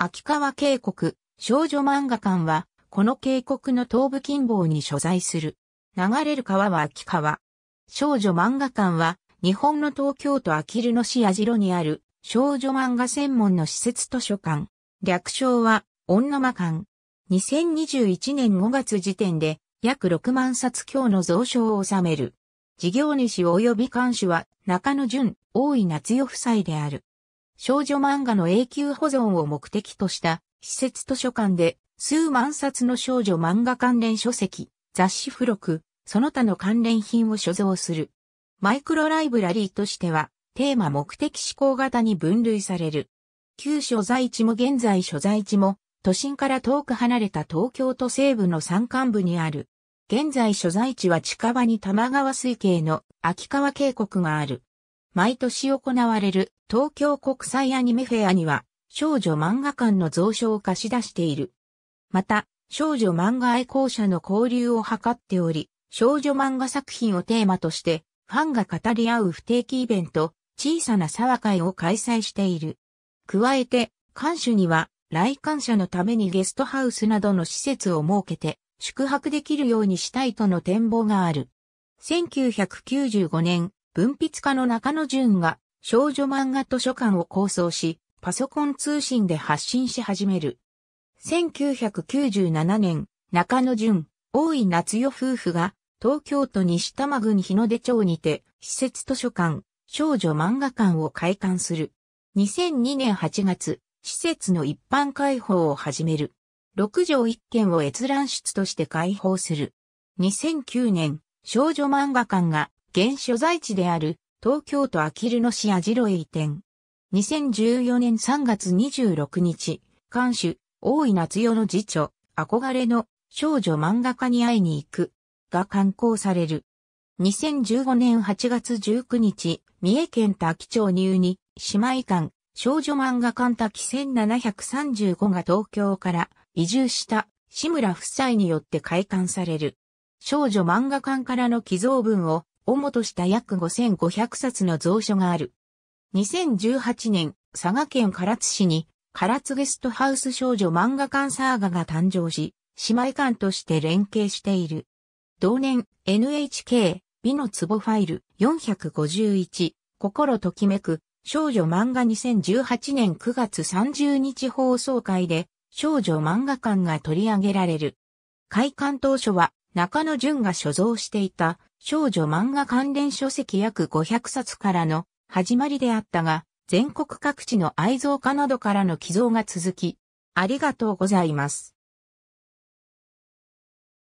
秋川渓谷少女漫画館は、この渓谷の東部近傍に所在する。流れる川は秋川。少女漫画館は、日本の東京都あきる野市矢城にある少女漫画専門の施設図書館。略称は、女間館。2021年5月時点で、約6万冊強の蔵書を収める。事業主及び館主は、中野淳、大井夏代夫妻である。少女漫画の永久保存を目的とした施設図書館で数万冊の少女漫画関連書籍、雑誌付録、その他の関連品を所蔵する。マイクロライブラリーとしては、テーマ目的思考型に分類される。旧所在地も現在所在地も、都心から遠く離れた東京都西部の山間部にある。現在所在地は近場に玉川水系の秋川渓谷がある。毎年行われる東京国際アニメフェアには、少女漫画館の蔵書を貸し出している。また、少女漫画愛好者の交流を図っており、少女漫画作品をテーマとして、ファンが語り合う不定期イベント、小さな沢会を開催している。加えて、館主には、来館者のためにゲストハウスなどの施設を設けて、宿泊できるようにしたいとの展望がある。1995年、文筆家の中野淳が少女漫画図書館を構想し、パソコン通信で発信し始める。1997年、中野淳、大井夏代夫婦が、東京都西多摩郡日の出町にて、施設図書館、少女漫画館を開館する。2002年8月、施設の一般開放を始める。6畳1軒を閲覧室として開放する。2009年、少女漫画館が現所在地である東京都あきる野市網代へ移転。2014年3月26日、監守、大井夏代の次女、憧れの少女漫画家に会いに行く、が刊行される。2015年8月19日、三重県多気町入に、姉妹館、少女漫画館多気1735が東京から移住した志村夫妻によって開館される。少女漫画館からの寄贈文を主とした約5500冊の蔵書がある。2018年、佐賀県唐津市に、唐津ゲストハウス少女漫画館サーガが誕生し、姉妹館として連携している。同年、NHK、美の壺ファイル451、心ときめく、少女漫画2018年9月30日放送会で、少女漫画館が取り上げられる。開館当初は中野淳が所蔵していた少女漫画関連書籍約500冊からの始まりであったが、全国各地の愛蔵家などからの寄贈が続き、ありがとうございます。